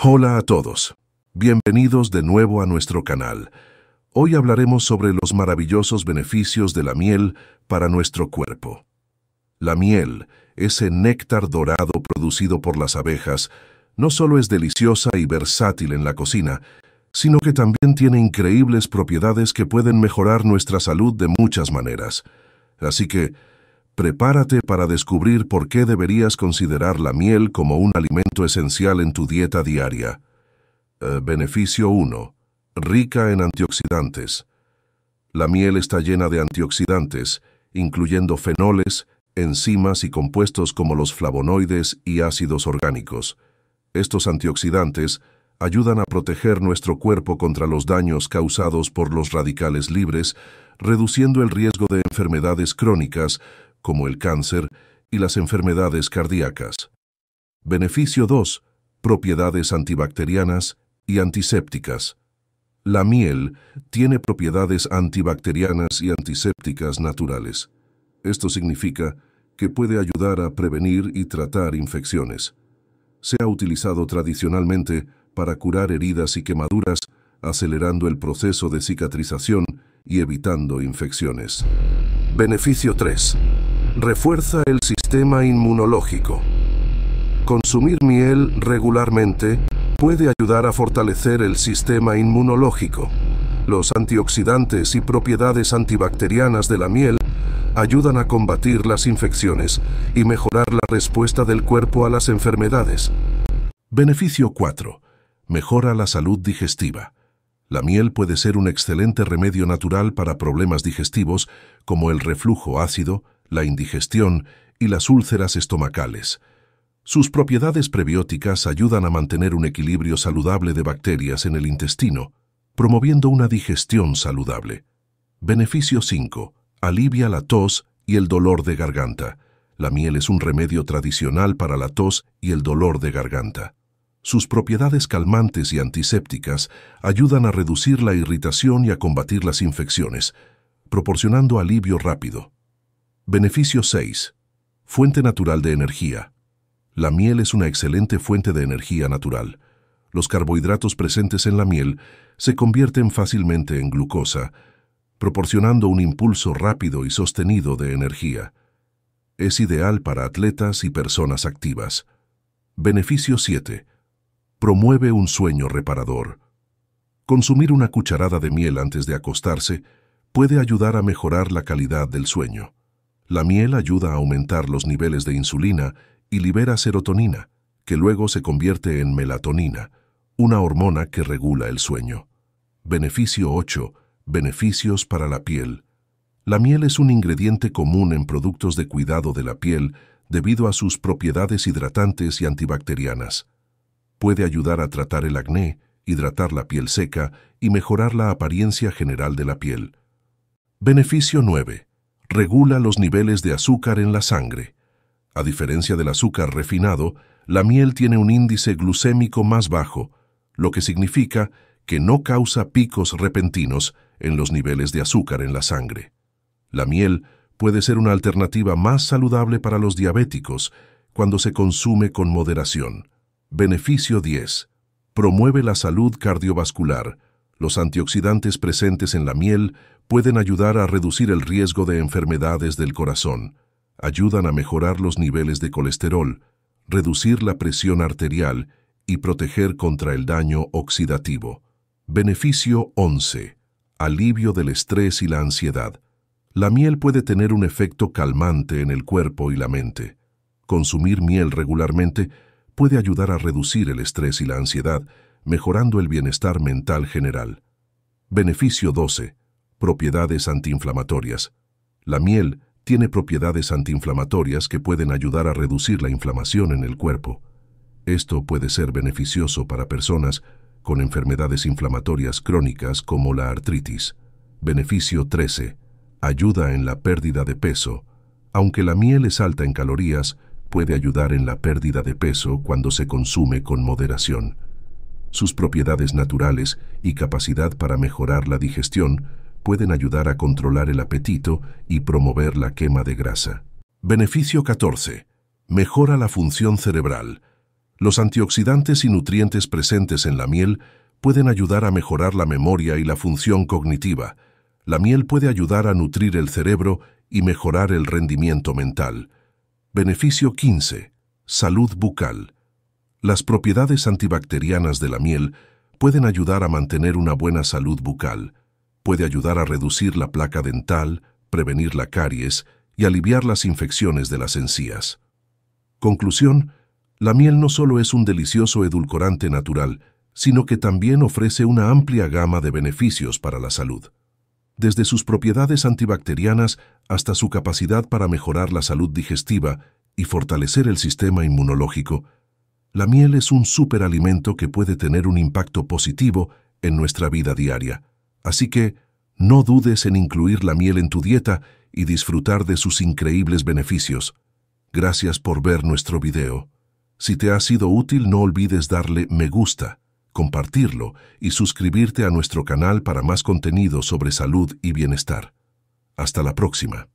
Hola a todos. Bienvenidos de nuevo a nuestro canal. Hoy hablaremos sobre los maravillosos beneficios de la miel para nuestro cuerpo. La miel, ese néctar dorado producido por las abejas, no solo es deliciosa y versátil en la cocina, sino que también tiene increíbles propiedades que pueden mejorar nuestra salud de muchas maneras. Así que, prepárate para descubrir por qué deberías considerar la miel como un alimento esencial en tu dieta diaria. Eh, beneficio 1. Rica en antioxidantes. La miel está llena de antioxidantes, incluyendo fenoles, enzimas y compuestos como los flavonoides y ácidos orgánicos. Estos antioxidantes ayudan a proteger nuestro cuerpo contra los daños causados por los radicales libres, reduciendo el riesgo de enfermedades crónicas como el cáncer y las enfermedades cardíacas. Beneficio 2. Propiedades antibacterianas y antisépticas. La miel tiene propiedades antibacterianas y antisépticas naturales. Esto significa que puede ayudar a prevenir y tratar infecciones. Se ha utilizado tradicionalmente para curar heridas y quemaduras, acelerando el proceso de cicatrización y evitando infecciones. Beneficio 3 refuerza el sistema inmunológico. Consumir miel regularmente puede ayudar a fortalecer el sistema inmunológico. Los antioxidantes y propiedades antibacterianas de la miel ayudan a combatir las infecciones y mejorar la respuesta del cuerpo a las enfermedades. Beneficio 4. Mejora la salud digestiva. La miel puede ser un excelente remedio natural para problemas digestivos como el reflujo ácido, la indigestión y las úlceras estomacales. Sus propiedades prebióticas ayudan a mantener un equilibrio saludable de bacterias en el intestino, promoviendo una digestión saludable. Beneficio 5. Alivia la tos y el dolor de garganta. La miel es un remedio tradicional para la tos y el dolor de garganta. Sus propiedades calmantes y antisépticas ayudan a reducir la irritación y a combatir las infecciones, proporcionando alivio rápido. Beneficio 6. Fuente natural de energía. La miel es una excelente fuente de energía natural. Los carbohidratos presentes en la miel se convierten fácilmente en glucosa, proporcionando un impulso rápido y sostenido de energía. Es ideal para atletas y personas activas. Beneficio 7. Promueve un sueño reparador. Consumir una cucharada de miel antes de acostarse puede ayudar a mejorar la calidad del sueño. La miel ayuda a aumentar los niveles de insulina y libera serotonina, que luego se convierte en melatonina, una hormona que regula el sueño. Beneficio 8. Beneficios para la piel. La miel es un ingrediente común en productos de cuidado de la piel debido a sus propiedades hidratantes y antibacterianas. Puede ayudar a tratar el acné, hidratar la piel seca y mejorar la apariencia general de la piel. Beneficio 9 regula los niveles de azúcar en la sangre. A diferencia del azúcar refinado, la miel tiene un índice glucémico más bajo, lo que significa que no causa picos repentinos en los niveles de azúcar en la sangre. La miel puede ser una alternativa más saludable para los diabéticos cuando se consume con moderación. Beneficio 10. Promueve la salud cardiovascular. Los antioxidantes presentes en la miel pueden ayudar a reducir el riesgo de enfermedades del corazón, ayudan a mejorar los niveles de colesterol, reducir la presión arterial y proteger contra el daño oxidativo. Beneficio 11. Alivio del estrés y la ansiedad. La miel puede tener un efecto calmante en el cuerpo y la mente. Consumir miel regularmente puede ayudar a reducir el estrés y la ansiedad, mejorando el bienestar mental general. Beneficio 12 Propiedades antiinflamatorias. La miel tiene propiedades antiinflamatorias que pueden ayudar a reducir la inflamación en el cuerpo. Esto puede ser beneficioso para personas con enfermedades inflamatorias crónicas como la artritis. Beneficio 13. Ayuda en la pérdida de peso. Aunque la miel es alta en calorías, puede ayudar en la pérdida de peso cuando se consume con moderación. Sus propiedades naturales y capacidad para mejorar la digestión pueden ayudar a controlar el apetito y promover la quema de grasa. Beneficio 14. Mejora la función cerebral. Los antioxidantes y nutrientes presentes en la miel pueden ayudar a mejorar la memoria y la función cognitiva. La miel puede ayudar a nutrir el cerebro y mejorar el rendimiento mental. Beneficio 15. Salud bucal. Las propiedades antibacterianas de la miel pueden ayudar a mantener una buena salud bucal puede ayudar a reducir la placa dental, prevenir la caries y aliviar las infecciones de las encías. Conclusión, la miel no solo es un delicioso edulcorante natural, sino que también ofrece una amplia gama de beneficios para la salud. Desde sus propiedades antibacterianas hasta su capacidad para mejorar la salud digestiva y fortalecer el sistema inmunológico, la miel es un superalimento que puede tener un impacto positivo en nuestra vida diaria. Así que no dudes en incluir la miel en tu dieta y disfrutar de sus increíbles beneficios. Gracias por ver nuestro video. Si te ha sido útil no olvides darle me gusta, compartirlo y suscribirte a nuestro canal para más contenido sobre salud y bienestar. Hasta la próxima.